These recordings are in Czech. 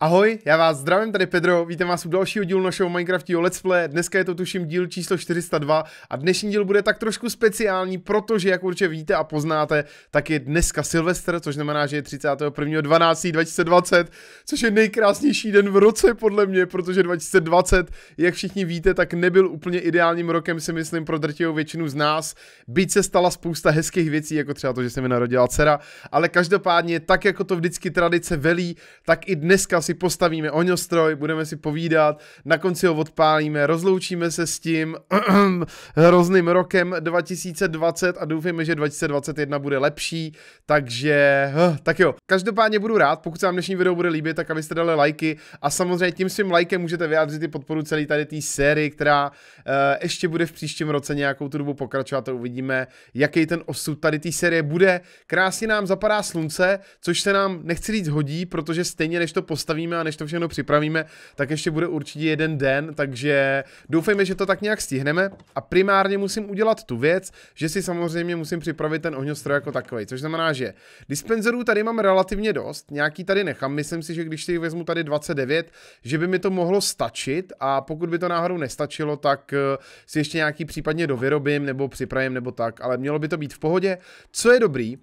Ahoj, já vás zdravím, tady Pedro, vítám vás u dalšího dílu našeho Minecraftího Let's Play. Dneska je to tuším díl číslo 402 a dnešní díl bude tak trošku speciální, protože jak určitě víte a poznáte, tak je dneska Silvester, což znamená, že je 31.12.2020, což je nejkrásnější den v roce podle mě, protože 2020, jak všichni víte, tak nebyl úplně ideálním rokem, si myslím, pro drtivou většinu z nás. Byť se stala spousta hezkých věcí, jako třeba to, že se mi narodila dcera, ale každopádně, tak jako to vždycky tradice velí, tak i dneska si postavíme oňostroj, budeme si povídat, na konci ho odpálíme, rozloučíme se s tím hrozným rokem 2020 a doufáme, že 2021 bude lepší, takže tak jo. Každopádně budu rád, pokud se vám dnešní video bude líbit, tak abyste dali lajky a samozřejmě tím svým lajkem můžete vyjádřit i podporu celé tady té série, která uh, ještě bude v příštím roce nějakou tu dobu pokračovat a uvidíme, jaký ten osud tady té série bude. Krásně nám zapadá slunce, což se nám nechci říct hodí, protože stejně než to postaví sestavíme a než to všechno připravíme, tak ještě bude určitě jeden den, takže doufejme, že to tak nějak stihneme. A primárně musím udělat tu věc, že si samozřejmě musím připravit ten ohňostroj jako takový, což znamená, že dispenzerů tady mám relativně dost, nějaký tady nechám, myslím si, že když si vezmu tady 29, že by mi to mohlo stačit a pokud by to náhodou nestačilo, tak eh, si ještě nějaký případně dovyrobím nebo připravím nebo tak, ale mělo by to být v pohodě. Co je dobrý,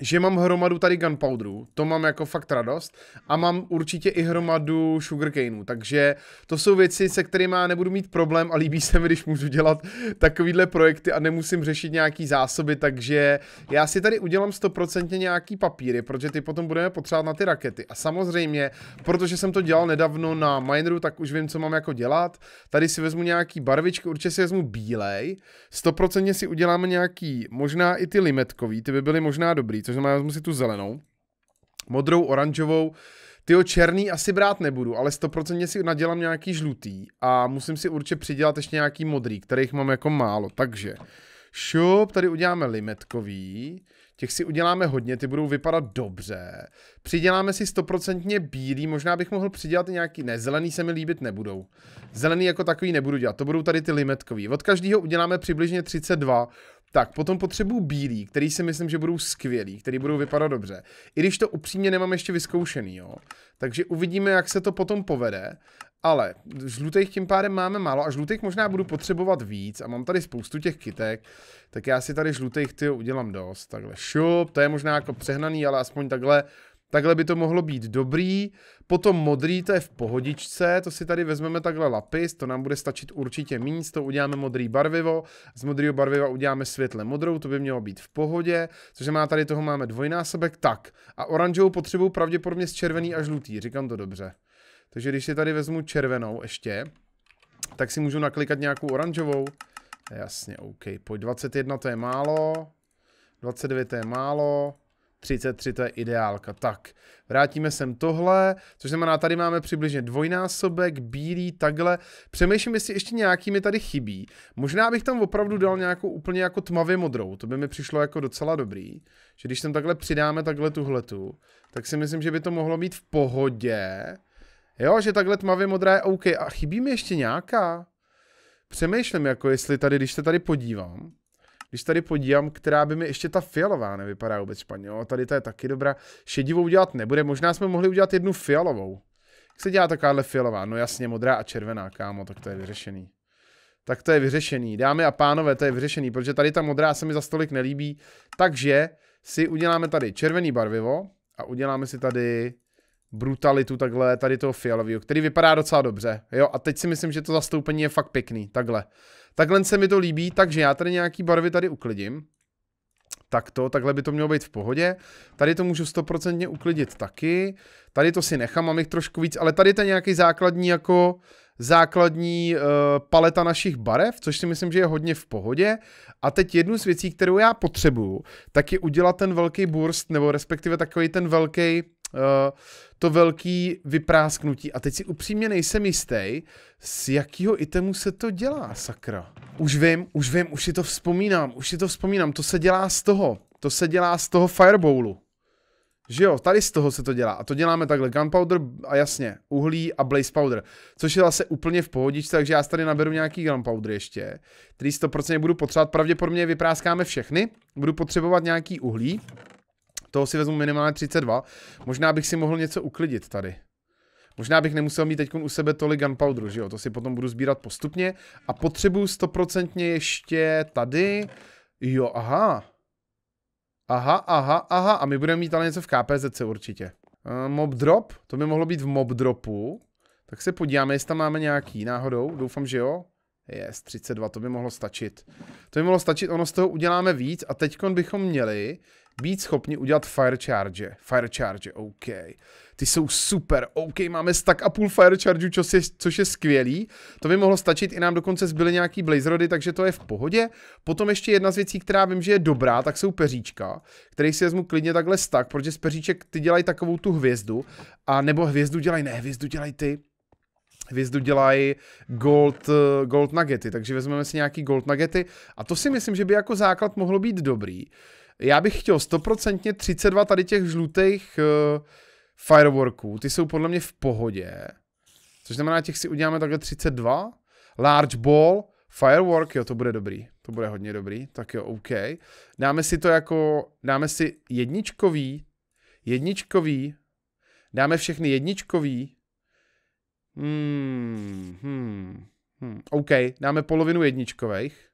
že mám hromadu tady gunpowderu, to mám jako fakt radost a mám určitě i hromadu sugarcaneů, takže to jsou věci, se kterými já nebudu mít problém a líbí se mi, když můžu dělat takovýhle projekty a nemusím řešit nějaký zásoby, takže já si tady udělám 100% nějaký papíry, protože ty potom budeme potřebovat na ty rakety a samozřejmě, protože jsem to dělal nedávno na mineru, tak už vím, co mám jako dělat, tady si vezmu nějaký barvičky, určitě si vezmu bílej, 100% si uděláme nějaký, možná i ty limetkový, ty by byly možná dobrý, což znamená, vezmu si tu zelenou, modrou, oranžovou, Tyjo, černý asi brát nebudu, ale 100% si nadělám nějaký žlutý a musím si určitě přidělat ještě nějaký modrý, kterých mám jako málo, takže šup, tady uděláme limetkový, Těch si uděláme hodně, ty budou vypadat dobře. Přiděláme si stoprocentně bílý, možná bych mohl přidělat i nějaký, ne, zelený se mi líbit nebudou. Zelený jako takový nebudu dělat, to budou tady ty limetkový. Od každého uděláme přibližně 32, tak, potom potřebuju bílý, který si myslím, že budou skvělý, který budou vypadat dobře. I když to upřímně nemám ještě vyzkoušený, jo. Takže uvidíme, jak se to potom povede. Ale žlutých tím pádem máme málo a žlutých možná budu potřebovat víc a mám tady spoustu těch kytek, tak já si tady žlutých ty udělám dost. Takhle šup, to je možná jako přehnaný, ale aspoň takhle, takhle by to mohlo být dobrý. Potom modrý, to je v pohodičce, to si tady vezmeme takhle lapis, to nám bude stačit určitě míc, to uděláme modrý barvivo, z modrého barviva uděláme světle modrou, to by mělo být v pohodě, což má tady toho máme dvojnásobek, tak. A oranžovou potřebuju pravděpodobně z červený a žlutý, říkám to dobře. Takže když si tady vezmu červenou ještě, tak si můžu naklikat nějakou oranžovou. Jasně, OK. Pojď 21 to je málo, 29 to je málo, 33 to je ideálka. Tak, vrátíme sem tohle, což znamená, tady máme přibližně dvojnásobek, bílý, takhle. Přemýšlím, jestli ještě nějaký mi tady chybí. Možná bych tam opravdu dal nějakou úplně jako tmavě modrou, to by mi přišlo jako docela dobrý. Že když tam takhle přidáme takhle tuhletu, tak si myslím, že by to mohlo být v pohodě. Jo, že takhle tmavě modrá je OK. A chybí mi ještě nějaká? Přemýšlím, jako jestli tady, když se tady podívám, když tady podívám, která by mi ještě ta fialová nevypadá vůbec špatně. Jo, tady ta je taky dobrá. Šedivou udělat nebude, možná jsme mohli udělat jednu fialovou. Jak se dělá takováhle fialová? No jasně, modrá a červená, kámo, tak to je vyřešený. Tak to je vyřešený. Dámy a pánové, to je vyřešený, protože tady ta modrá se mi za stolik nelíbí. Takže si uděláme tady červený barvivo a uděláme si tady brutalitu takhle tady toho fialového, který vypadá docela dobře. Jo, a teď si myslím, že to zastoupení je fakt pěkný, takhle. Takhle se mi to líbí, takže já tady nějaký barvy tady uklidím. Takto, takhle by to mělo být v pohodě. Tady to můžu stoprocentně uklidit taky. Tady to si nechám, mám jich trošku víc, ale tady to je nějaký základní jako základní uh, paleta našich barev, což si myslím, že je hodně v pohodě. A teď jednu z věcí, kterou já potřebuju, tak je udělat ten velký burst, nebo respektive takový ten velký Eh, to velký vyprásknutí. A teď si upřímně nejsem jistý, z jakého itemu se to dělá, sakra. Už vím, už vím, už si to vzpomínám, už si to vzpomínám, to se dělá z toho. To se dělá z toho fireballu. Že jo, tady z toho se to dělá. A to děláme takhle, gunpowder a jasně, uhlí a blaze powder. Což je zase úplně v pohodičce, takže já tady naberu nějaký gunpowder ještě. 300% budu potřebovat, pravděpodobně vypráskáme všechny. Budu potřebovat nějaký uhlí. Toho si vezmu minimálně 32. Možná bych si mohl něco uklidit tady. Možná bych nemusel mít teď u sebe tolik gunpowderu, že jo? To si potom budu sbírat postupně. A potřebuju stoprocentně ještě tady. Jo, aha. Aha, aha, aha. A my budeme mít ale něco v KPZC určitě. Uh, mob drop? To by mohlo být v mob dropu. Tak se podíváme, jestli tam máme nějaký náhodou. Doufám, že jo. Je, yes, 32, to by mohlo stačit. To by mohlo stačit, ono z toho uděláme víc a teď bychom měli být schopni udělat fire charge. Fire charge, OK. Ty jsou super, OK, máme stack a půl fire charge, což je, což je skvělý. To by mohlo stačit, i nám dokonce zbyly nějaký blazerody, takže to je v pohodě. Potom ještě jedna z věcí, která vím, že je dobrá, tak jsou peříčka, který si vezmu klidně takhle stack, protože z peříček ty dělají takovou tu hvězdu, a nebo hvězdu dělají, ne, hvězdu dělají ty, hvězdu dělají gold, gold nuggety, takže vezmeme si nějaký gold nuggety a to si myslím, že by jako základ mohlo být dobrý. Já bych chtěl stoprocentně 32 tady těch žlutých uh, fireworků. Ty jsou podle mě v pohodě. Což znamená, těch si uděláme takhle 32. Large ball, firework, jo, to bude dobrý. To bude hodně dobrý, tak jo, OK. Dáme si to jako, dáme si jedničkový, jedničkový, dáme všechny jedničkový. Hmm, hmm, hmm. OK, dáme polovinu jedničkových.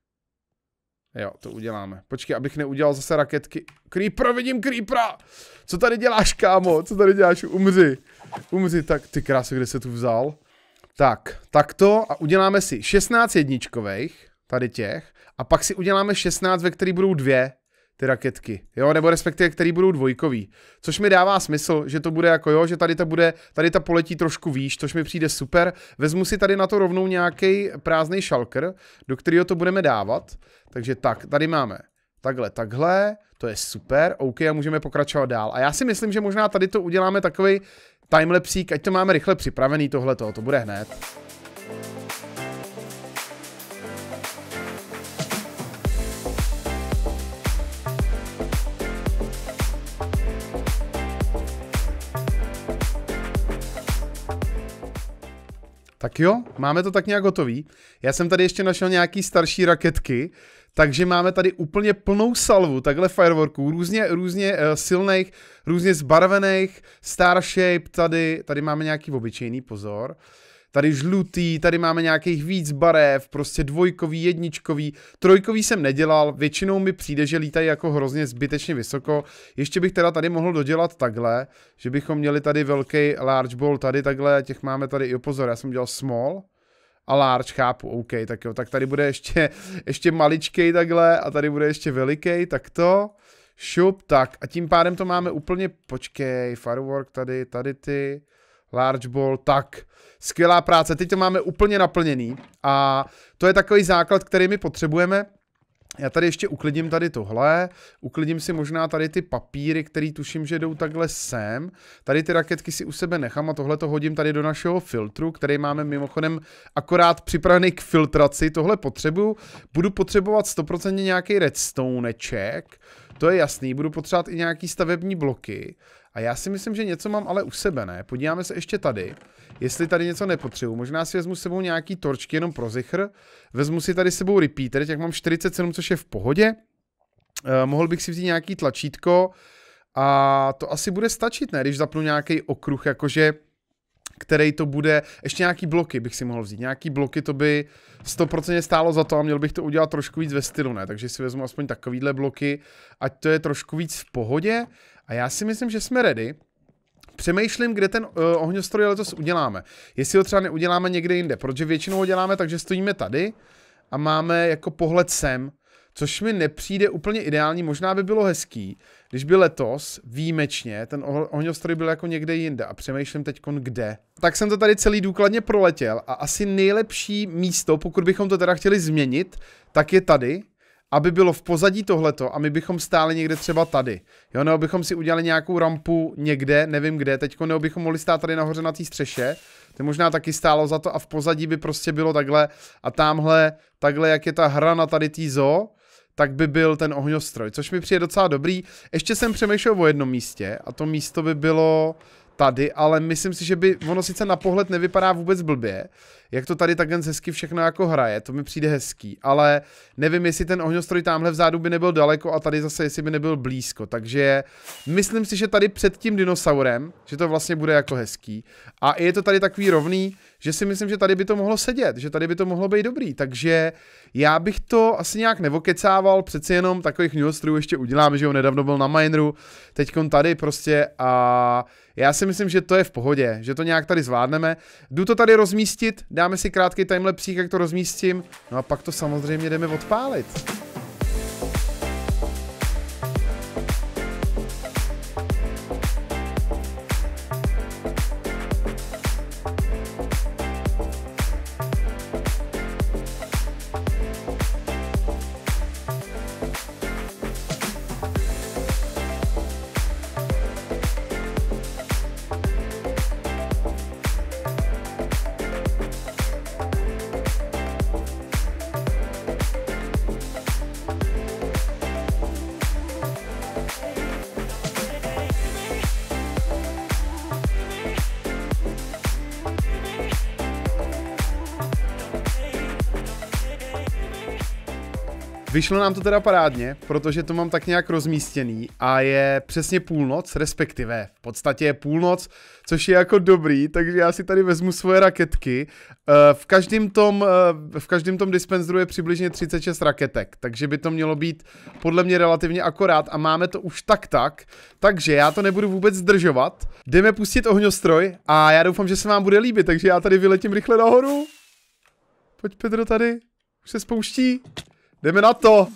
Jo, to uděláme. Počkej, abych neudělal zase raketky. Creeper, vidím Creepera! Co tady děláš, kámo? Co tady děláš? Umři. Umři, tak ty krásy, kde se tu vzal? Tak, takto a uděláme si 16 jedničkových, tady těch, a pak si uděláme 16, ve kterých budou dvě, ty raketky, jo, nebo respektive, který budou dvojkový, což mi dává smysl, že to bude jako jo, že tady ta bude, tady ta poletí trošku výš, což mi přijde super, vezmu si tady na to rovnou nějaký prázdný šalker, do kterého to budeme dávat, takže tak, tady máme takhle, takhle, to je super, OK, a můžeme pokračovat dál. A já si myslím, že možná tady to uděláme takový timelapsík, ať to máme rychle připravený tohleto, to bude hned. Tak jo, máme to tak nějak hotový. Já jsem tady ještě našel nějaký starší raketky, takže máme tady úplně plnou salvu takhle fireworků, různě, různě uh, silných, různě zbarvených, Starshape tady, tady máme nějaký obyčejný pozor. Uh, tady žlutý, tady máme nějakých víc barev, prostě dvojkový, jedničkový, trojkový jsem nedělal, většinou mi přijde, že lítají jako hrozně zbytečně vysoko, ještě bych teda tady mohl dodělat takhle, že bychom měli tady velký large ball tady takhle, těch máme tady, jo pozor, já jsem dělal small, a large, chápu, OK, tak jo, tak tady bude ještě, ještě maličkej takhle a tady bude ještě veliký, tak to, šup, tak a tím pádem to máme úplně, počkej, firework tady, tady ty, large ball, tak. Skvělá práce, teď to máme úplně naplněný a to je takový základ, který my potřebujeme. Já tady ještě uklidím tady tohle, uklidím si možná tady ty papíry, který tuším, že jdou takhle sem. Tady ty raketky si u sebe nechám a tohle to hodím tady do našeho filtru, který máme mimochodem akorát připravený k filtraci. Tohle potřebuju, budu potřebovat 100% nějaký redstoneček, to je jasný, budu potřebovat i nějaký stavební bloky. A já si myslím, že něco mám ale u sebe, ne? Podíváme se ještě tady, jestli tady něco nepotřebuji. Možná si vezmu sebou nějaký torčky jenom pro zichr. Vezmu si tady sebou repeater, jak mám 47, což je v pohodě. Uh, mohl bych si vzít nějaký tlačítko a to asi bude stačit, ne? Když zapnu nějaký okruh, jakože který to bude, ještě nějaký bloky bych si mohl vzít, nějaký bloky to by 100% stálo za to a měl bych to udělat trošku víc ve stylu, ne, takže si vezmu aspoň takovýhle bloky, ať to je trošku víc v pohodě a já si myslím, že jsme ready. Přemýšlím, kde ten uh, ohňostroj letos uděláme. Jestli ho třeba neuděláme někde jinde, protože většinou ho děláme takže stojíme tady a máme jako pohled sem, což mi nepřijde úplně ideální. Možná by bylo hezký, když by letos výjimečně ten ohňostroj byl jako někde jinde a přemýšlím teď kde. Tak jsem to tady celý důkladně proletěl a asi nejlepší místo, pokud bychom to teda chtěli změnit, tak je tady, aby bylo v pozadí tohleto a my bychom stáli někde třeba tady. Jo, nebo bychom si udělali nějakou rampu někde, nevím kde, teďko nebo bychom mohli stát tady nahoře na té střeše, to možná taky stálo za to a v pozadí by prostě bylo takhle a tamhle, takhle jak je ta hra na tady tý zoo, tak by byl ten ohňostroj, což mi přijde docela dobrý. Ještě jsem přemýšlel o jednom místě a to místo by bylo tady, ale myslím si, že by ono sice na pohled nevypadá vůbec blbě, jak to tady takhle hezky všechno jako hraje, to mi přijde hezký, ale nevím, jestli ten ohňostroj tamhle vzadu by nebyl daleko a tady zase, jestli by nebyl blízko, takže myslím si, že tady před tím dinosaurem, že to vlastně bude jako hezký a je to tady takový rovný, že si myslím, že tady by to mohlo sedět, že tady by to mohlo být dobrý, takže já bych to asi nějak nevokecával, přeci jenom takových ohňostrojů ještě udělám, že jo, nedávno byl na Mineru, teďkon tady prostě a já si myslím, že to je v pohodě, že to nějak tady zvládneme. Jdu to tady rozmístit, Dáme si krátký timelapse, jak to rozmístím. No a pak to samozřejmě jdeme odpálit. Vyšlo nám to teda parádně, protože to mám tak nějak rozmístěný a je přesně půlnoc, respektive v podstatě je půlnoc, což je jako dobrý, takže já si tady vezmu svoje raketky. Eh, v každém tom, eh, v každém tom dispenzeru je přibližně 36 raketek, takže by to mělo být podle mě relativně akorát a máme to už tak tak, takže já to nebudu vůbec zdržovat. Jdeme pustit ohňostroj a já doufám, že se vám bude líbit, takže já tady vyletím rychle nahoru. Pojď Pedro tady, už se spouští. Jdeme na to!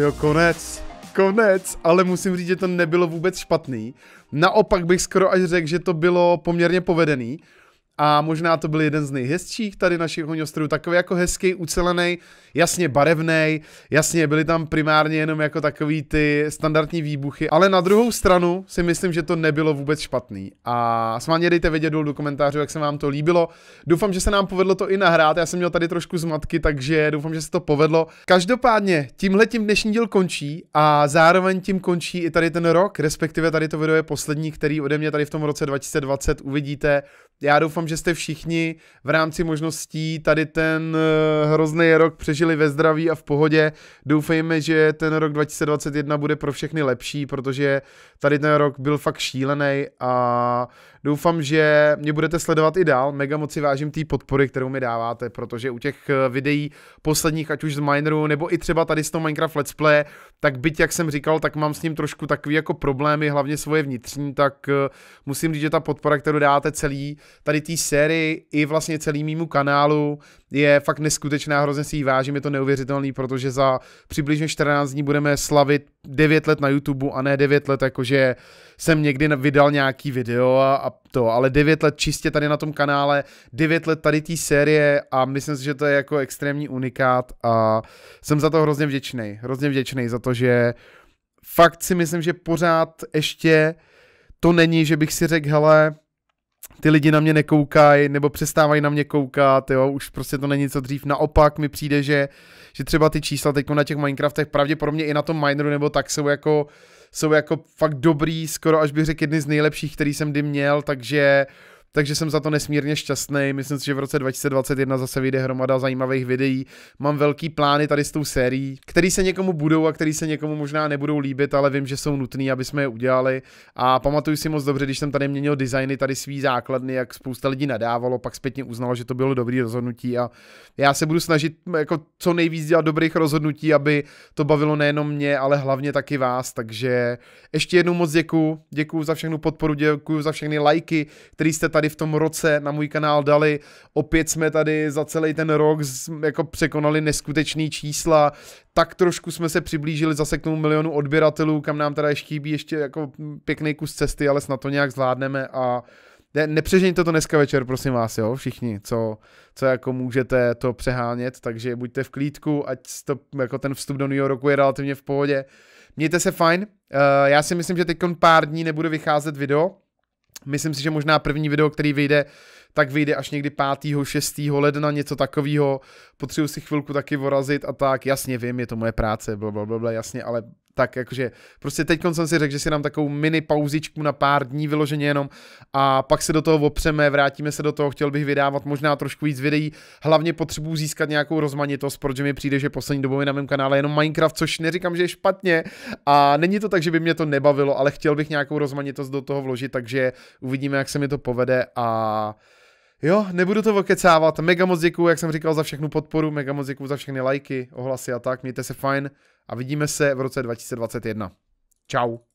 jo, konec. Konec, ale musím říct, že to nebylo vůbec špatný. Naopak bych skoro až řekl, že to bylo poměrně povedený a možná to byl jeden z nejhezčích tady našich ohňostrojů, takový jako hezký, ucelený, jasně barevný, jasně byly tam primárně jenom jako takový ty standardní výbuchy, ale na druhou stranu si myslím, že to nebylo vůbec špatný a s vámi dejte vědět dolů do komentářů, jak se vám to líbilo. Doufám, že se nám povedlo to i nahrát, já jsem měl tady trošku zmatky, takže doufám, že se to povedlo. Každopádně tímhle tím dnešní díl končí a zároveň tím končí i tady ten rok, respektive tady to video je poslední, který ode mě tady v tom roce 2020 uvidíte. Já doufám, že jste všichni v rámci možností tady ten eh, hrozný rok přežili ve zdraví a v pohodě. Doufejme, že ten rok 2021 bude pro všechny lepší, protože tady ten rok byl fakt šílený a Doufám, že mě budete sledovat i dál. Mega moc si vážím té podpory, kterou mi dáváte, protože u těch eh, videí posledních, ať už z Mineru, nebo i třeba tady z toho Minecraft Let's Play, tak byť, jak jsem říkal, tak mám s ním trošku takový jako problémy, hlavně svoje vnitřní, tak eh, musím říct, že ta podpora, kterou dáte celý tady té sérii i vlastně celý mýmu kanálu, je fakt neskutečná, hrozně si ji vážím, je to neuvěřitelný, protože za přibližně 14 dní budeme slavit 9 let na YouTube a ne 9 let, jakože jsem někdy vydal nějaký video a, a to, ale 9 let čistě tady na tom kanále, 9 let tady té série a myslím si, že to je jako extrémní unikát a jsem za to hrozně vděčný, hrozně vděčný za to, že fakt si myslím, že pořád ještě to není, že bych si řekl, hele, ty lidi na mě nekoukají, nebo přestávají na mě koukat, jo, už prostě to není co dřív. Naopak mi přijde, že, že třeba ty čísla teď na těch Minecraftech, pravděpodobně i na tom mineru, nebo tak jsou jako jsou jako fakt dobrý, skoro až bych řekl jedny z nejlepších, který jsem kdy měl, takže takže jsem za to nesmírně šťastný. Myslím si, že v roce 2021 zase vyjde hromada zajímavých videí. Mám velký plány tady s tou sérií, který se někomu budou a který se někomu možná nebudou líbit, ale vím, že jsou nutný, aby jsme je udělali. A pamatuju si moc dobře, když jsem tady měnil designy tady svý základny, jak spousta lidí nadávalo, pak zpětně uznalo, že to bylo dobrý rozhodnutí a já se budu snažit jako co nejvíc dělat dobrých rozhodnutí, aby to bavilo nejenom mě, ale hlavně taky vás, takže ještě jednou moc děkuju, děkuju za všechnu podporu, děkuju za všechny lajky, které jste tady tady v tom roce na můj kanál dali. Opět jsme tady za celý ten rok jako překonali neskutečný čísla. Tak trošku jsme se přiblížili zase k tomu milionu odběratelů, kam nám teda ještě chybí ještě jako pěkný kus cesty, ale snad to nějak zvládneme a ne, nepřežeňte to dneska večer, prosím vás, jo, všichni, co, co jako můžete to přehánět, takže buďte v klídku, ať to, jako ten vstup do New Yorku je relativně v pohodě. Mějte se fajn, uh, já si myslím, že teď pár dní nebude vycházet video, Myslím si, že možná první video, který vyjde, tak vyjde až někdy 5. 6. ledna, něco takového. Potřebuji si chvilku taky vorazit a tak. Jasně, vím, je to moje práce, blablabla, jasně, ale tak jakože prostě teď jsem si řekl, že si nám takovou mini pauzičku na pár dní vyloženě jenom a pak se do toho opřeme, vrátíme se do toho, chtěl bych vydávat možná trošku víc videí, hlavně potřebuji získat nějakou rozmanitost, protože mi přijde, že poslední dobou je na mém kanále jenom Minecraft, což neříkám, že je špatně a není to tak, že by mě to nebavilo, ale chtěl bych nějakou rozmanitost do toho vložit, takže uvidíme, jak se mi to povede a Jo, nebudu to okecávat. Mega moc děkuju, jak jsem říkal, za všechnu podporu, mega moc děkuju za všechny lajky, ohlasy a tak. Mějte se fajn a vidíme se v roce 2021. Ciao.